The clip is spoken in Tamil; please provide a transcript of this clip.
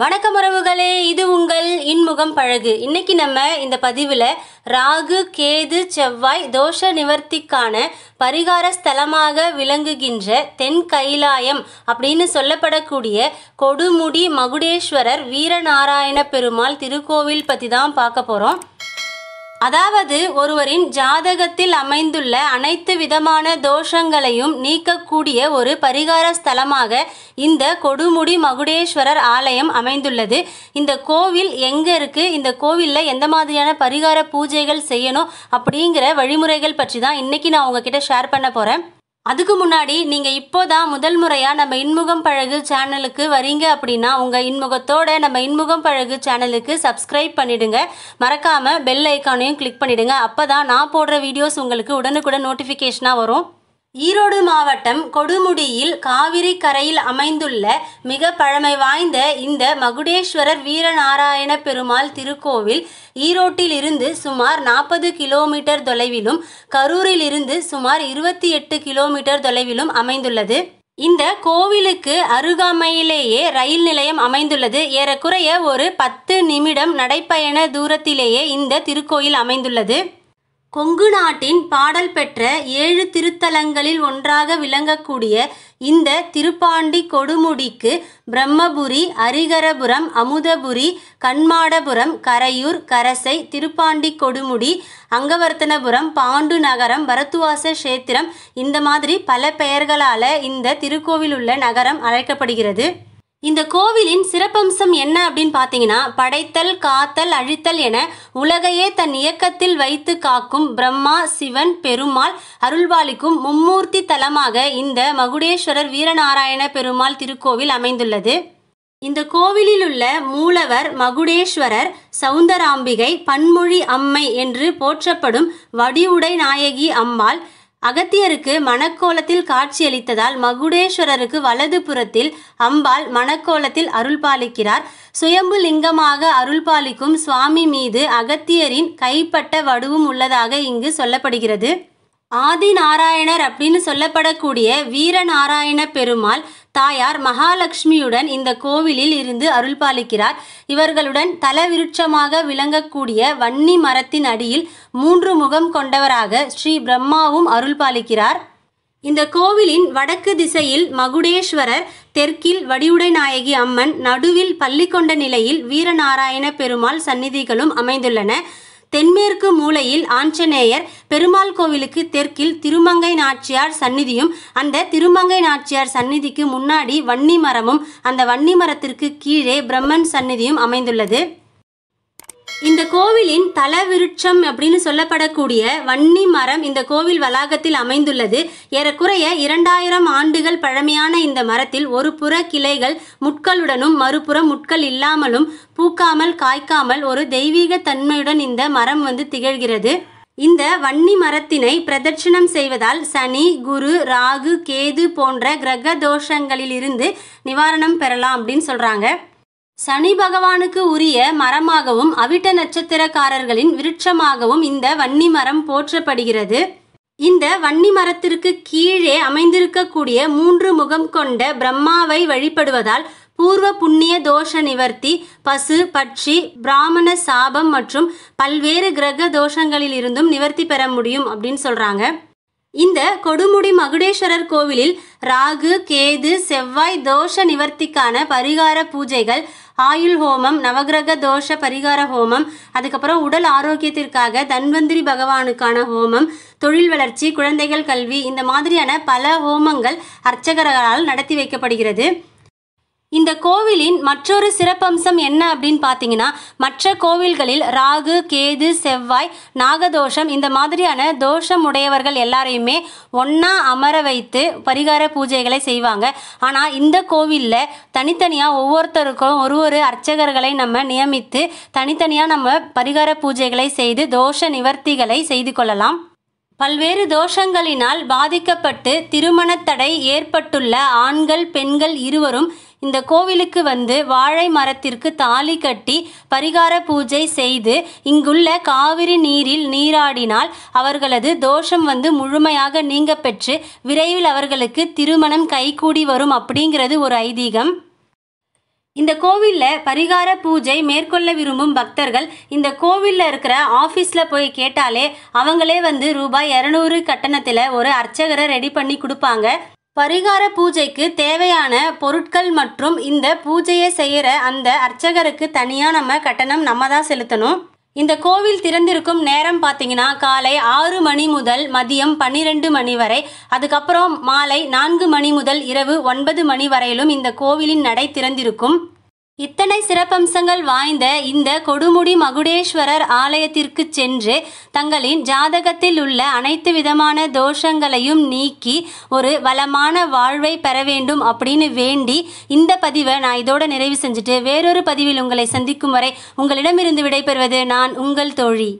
வணக்கம் உறவுகளே இது உங்கள் இன்முகம் பழகு இன்னைக்கு நம்ம இந்த பதிவில் ராகு கேது செவ்வாய் தோஷ நிவர்த்திக்கான பரிகார ஸ்தலமாக விளங்குகின்ற தென் கைலாயம் அப்படின்னு சொல்லப்படக்கூடிய கொடுமுடி மகுடேஸ்வரர் வீரநாராயண பெருமாள் திருக்கோவில் பற்றி தான் பார்க்க போகிறோம் அதாவது ஒருவரின் ஜாதகத்தில் அமைந்துள்ள அனைத்து விதமான தோஷங்களையும் நீக்கக்கூடிய ஒரு பரிகார ஸ்தலமாக இந்த கொடுமுடி மகுடேஸ்வரர் ஆலயம் அமைந்துள்ளது இந்த கோவில் எங்கே இருக்குது இந்த கோவிலில் எந்த மாதிரியான பரிகார பூஜைகள் செய்யணும் அப்படிங்கிற வழிமுறைகள் பற்றி தான் இன்னைக்கு நான் உங்ககிட்ட ஷேர் பண்ண போகிறேன் அதுக்கு முன்னாடி நீங்கள் இப்போ தான் முதல் முறையாக நம்ம இன்முகம் பழகு சேனலுக்கு வரீங்க அப்படின்னா உங்கள் இன்முகத்தோட நம்ம இன்முகம் பழகு சேனலுக்கு சப்ஸ்கிரைப் பண்ணிவிடுங்க மறக்காமல் பெல் ஐக்கானையும் கிளிக் பண்ணிவிடுங்க அப்போ தான் நான் போடுற வீடியோஸ் உங்களுக்கு உடனுக்குடன் நோட்டிஃபிகேஷனாக வரும் ஈரோடு மாவட்டம் கொடுமுடியில் காவிரி கரையில் அமைந்துள்ள மிக பழமை வாய்ந்த இந்த மகுடேஸ்வரர் வீரநாராயண பெருமாள் திருக்கோவில் ஈரோட்டில் இருந்து சுமார் நாற்பது கிலோமீட்டர் தொலைவிலும் கரூரில் இருந்து சுமார் இருபத்தி எட்டு கிலோமீட்டர் தொலைவிலும் அமைந்துள்ளது இந்த கோவிலுக்கு அருகாமையிலேயே ரயில் நிலையம் அமைந்துள்ளது ஏறக்குறைய ஒரு பத்து நிமிடம் நடைப்பயண தூரத்திலேயே இந்த திருக்கோயில் அமைந்துள்ளது கொங்கு நாட்டின் பாடல் பெற்ற ஏழு திருத்தலங்களில் ஒன்றாக விளங்கக்கூடிய இந்த திருப்பாண்டி கொடுமுடிக்கு பிரம்மபுரி அரிகரபுரம் அமுதபுரி கண்மாடபுரம் கரையூர் கரசை திருப்பாண்டி கொடுமுடி அங்கவர்த்தனபுரம் பாண்டு நகரம் பரத்துவாச கஷேத்திரம் இந்த மாதிரி பல பெயர்களால் இந்த திருக்கோவில் உள்ள நகரம் அழைக்கப்படுகிறது இந்த கோவிலின் சிறப்பம்சம் என்ன அப்படின்னு பார்த்தீங்கன்னா படைத்தல் காத்தல் அழித்தல் என உலகையே தன் இயக்கத்தில் வைத்து காக்கும் பிரம்மா சிவன் பெருமாள் அருள்வாளிக்கும் மும்மூர்த்தி தலமாக இந்த மகுடேஸ்வரர் வீரநாராயண பெருமாள் திருக்கோவில் அமைந்துள்ளது இந்த கோவிலில் உள்ள மூலவர் மகுடேஸ்வரர் சவுந்தராம்பிகை பன்மொழி அம்மை என்று போற்றப்படும் வடிவுடை நாயகி அம்மாள் அகத்தியருக்கு மணக்கோலத்தில் காட்சியளித்ததால் மகுடேஸ்வரருக்கு வலது புறத்தில் அம்பாள் மணக்கோலத்தில் அருள்பாலிக்கிறார் சுயம்பு லிங்கமாக அருள்பாலிக்கும் சுவாமி மீது அகத்தியரின் கைப்பட்ட வடுவும் உள்ளதாக இங்கு சொல்லப்படுகிறது ஆதிநாராயணர் அப்படின்னு சொல்லப்படக்கூடிய வீரநாராயண பெருமாள் தாயார் மகாலட்சுமியுடன் இந்த கோவிலில் இருந்து அருள்பாலிக்கிறார் இவர்களுடன் தலவிருட்சமாக விளங்கக்கூடிய வன்னி மரத்தின் அடியில் மூன்று முகம் கொண்டவராக ஸ்ரீ பிரம்மாவும் அருள்பாலிக்கிறார் இந்த கோவிலின் வடக்கு திசையில் மகுடேஸ்வரர் தெற்கில் வடிவுடை நாயகி அம்மன் நடுவில் பள்ளி கொண்ட நிலையில் வீரநாராயண பெருமாள் சந்நிதிகளும் அமைந்துள்ளன தென்மேற்கு மூலையில் ஆஞ்சநேயர் பெருமாள் கோவிலுக்கு தெற்கில் திருமங்கை நாச்சியார் சந்நிதியும் அந்த திருமங்கை நாச்சியார் சந்நிதிக்கு முன்னாடி வன்னி மரமும் அந்த வன்னி மரத்திற்கு கீழே பிரம்மன் சந்நிதியும் அமைந்துள்ளது இந்த கோவிலின் தலவிருட்சம் அப்படின்னு சொல்லப்படக்கூடிய வன்னி மரம் இந்த கோவில் வளாகத்தில் அமைந்துள்ளது ஏறக்குறைய இரண்டாயிரம் ஆண்டுகள் பழமையான இந்த மரத்தில் ஒரு புற கிளைகள் முட்களுடனும் மறுபுற முட்கள் இல்லாமலும் பூக்காமல் காய்க்காமல் ஒரு தெய்வீக தன்மையுடன் இந்த மரம் வந்து திகழ்கிறது இந்த வன்னி மரத்தினை பிரதட்சிணம் செய்வதால் சனி குரு ராகு கேது போன்ற கிரக தோஷங்களிலிருந்து நிவாரணம் பெறலாம் அப்படின்னு சொல்கிறாங்க சனி பகவானுக்கு உரிய மரமாகவும் அவிட்ட நட்சத்திரக்காரர்களின் விருட்சமாகவும் இந்த வன்னி மரம் போற்றப்படுகிறது இந்த வன்னி மரத்திற்கு கீழே அமைந்திருக்கக்கூடிய மூன்று முகம் கொண்ட பிரம்மாவை வழிபடுவதால் பூர்வ புண்ணிய தோஷ நிவர்த்தி பசு பட்சி பிராமண சாபம் மற்றும் பல்வேறு கிரக தோஷங்களில் இருந்தும் நிவர்த்தி பெற முடியும் அப்படின்னு சொல்கிறாங்க இந்த கொடுமுடி மகுடேஸ்வரர் கோவிலில் ராகு கேது செவ்வாய் தோஷ நிவர்த்திக்கான பரிகார பூஜைகள் ஆயுள் ஹோமம் நவகிரக தோஷ பரிகார ஹோமம் அதுக்கப்புறம் உடல் ஆரோக்கியத்திற்காக தன்வந்திரி பகவானுக்கான ஹோமம் தொழில் வளர்ச்சி குழந்தைகள் கல்வி இந்த மாதிரியான பல ஹோமங்கள் அர்ச்சகர்களால் நடத்தி வைக்கப்படுகிறது இந்த கோவிலின் மற்றொரு சிறப்பம்சம் என்ன அப்படின்னு பார்த்தீங்கன்னா மற்ற கோவில்களில் ராகு கேது செவ்வாய் நாகதோஷம் இந்த மாதிரியான தோஷம் உடையவர்கள் எல்லாரையுமே ஒன்றா அமர வைத்து பரிகார பூஜைகளை செய்வாங்க ஆனால் இந்த கோவிலில் தனித்தனியாக ஒவ்வொருத்தருக்கும் ஒரு ஒரு அர்ச்சகர்களை நம்ம நியமித்து தனித்தனியாக நம்ம பரிகார பூஜைகளை செய்து தோஷ நிவர்த்திகளை செய்து கொள்ளலாம் பல்வேறு தோஷங்களினால் பாதிக்கப்பட்டு திருமணத்தடை ஏற்பட்டுள்ள ஆண்கள் பெண்கள் இருவரும் இந்த கோவிலுக்கு வந்து வாழை மரத்திற்கு தாலி கட்டி பரிகார பூஜை செய்து இங்குள்ள காவிரி நீரில் நீராடினால் அவர்களது தோஷம் வந்து முழுமையாக நீங்க பெற்று விரைவில் அவர்களுக்கு திருமணம் கைகூடி வரும் அப்படிங்கிறது ஒரு ஐதீகம் இந்த கோவிலில் பரிகார பூஜை மேற்கொள்ள விரும்பும் பக்தர்கள் இந்த கோவிலில் இருக்கிற ஆஃபீஸில் போய் கேட்டாலே அவங்களே வந்து ரூபாய் இரநூறு கட்டணத்தில் ஒரு அர்ச்சகரை ரெடி பண்ணி கொடுப்பாங்க பரிகார பூஜைக்கு தேவையான பொருட்கள் மற்றும் இந்த பூஜையை செய்கிற அந்த அர்ச்சகருக்கு தனியாக நம்ம கட்டணம் நம்ம தான் செலுத்தணும் இந்த கோவில் திறந்திருக்கும் நேரம் பார்த்தீங்கன்னா காலை ஆறு மணி முதல் மதியம் பன்னிரெண்டு மணி வரை அதுக்கப்புறம் மாலை நான்கு மணி முதல் இரவு ஒன்பது மணி வரையிலும் இந்த கோவிலின் நடை திறந்திருக்கும் இத்தனை சிறப்பம்சங்கள் வாய்ந்த இந்த கொடுமுடி மகுடேஸ்வரர் ஆலயத்திற்கு சென்று தங்களின் ஜாதகத்தில் உள்ள அனைத்து விதமான தோஷங்களையும் நீக்கி ஒரு வளமான வாழ்வை பெற வேண்டும் அப்படின்னு வேண்டி இந்த பதிவை நான் இதோட நிறைவு செஞ்சுட்டு வேறொரு பதிவில் உங்களை சந்திக்கும் வரை உங்களிடமிருந்து விடைபெறுவது நான் உங்கள் தோழி